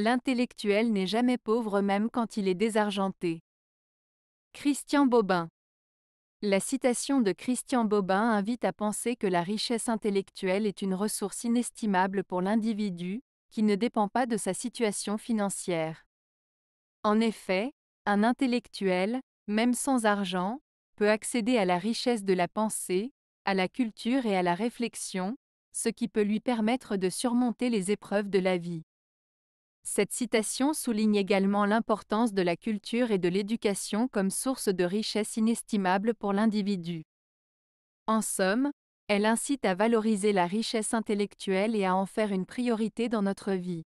L'intellectuel n'est jamais pauvre même quand il est désargenté. Christian Bobin La citation de Christian Bobin invite à penser que la richesse intellectuelle est une ressource inestimable pour l'individu, qui ne dépend pas de sa situation financière. En effet, un intellectuel, même sans argent, peut accéder à la richesse de la pensée, à la culture et à la réflexion, ce qui peut lui permettre de surmonter les épreuves de la vie. Cette citation souligne également l'importance de la culture et de l'éducation comme source de richesse inestimable pour l'individu. En somme, elle incite à valoriser la richesse intellectuelle et à en faire une priorité dans notre vie.